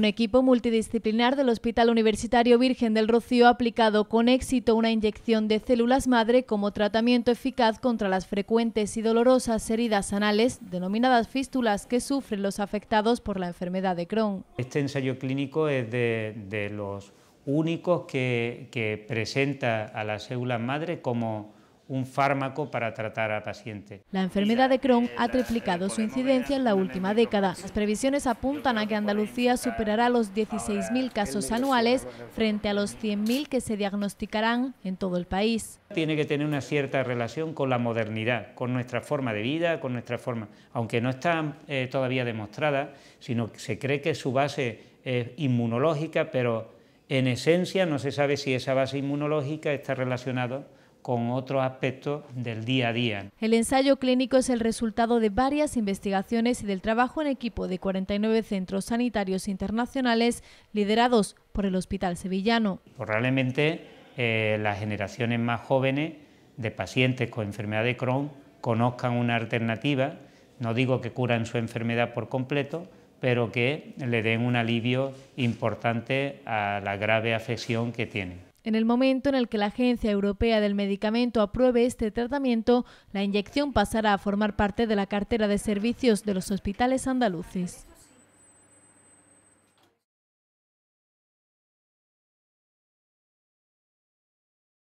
Un equipo multidisciplinar del Hospital Universitario Virgen del Rocío ha aplicado con éxito una inyección de células madre como tratamiento eficaz contra las frecuentes y dolorosas heridas anales, denominadas fístulas, que sufren los afectados por la enfermedad de Crohn. Este ensayo clínico es de, los únicos que, que presenta a las células madre como un fármaco para tratar a paciente. La enfermedad de Crohn ha triplicado su incidencia en la última década. Las previsiones apuntan a que Andalucía superará los 16.000 casos anuales frente a los 100.000 que se diagnosticarán en todo el país. Tiene que tener una cierta relación con la modernidad, con nuestra forma de vida, con nuestra forma, aunque no está eh, todavía demostrada, sino que se cree que su base es inmunológica, pero en esencia no se sabe si esa base inmunológica está relacionada con otros aspectos del día a día. El ensayo clínico es el resultado de varias investigaciones y del trabajo en equipo de 49 centros sanitarios internacionales liderados por el Hospital Sevillano. Probablemente eh, las generaciones más jóvenes de pacientes con enfermedad de Crohn conozcan una alternativa, no digo que curan su enfermedad por completo, pero que le den un alivio importante a la grave afección que tienen. En el momento en el que la Agencia Europea del Medicamento apruebe este tratamiento, la inyección pasará a formar parte de la cartera de servicios de los hospitales andaluces.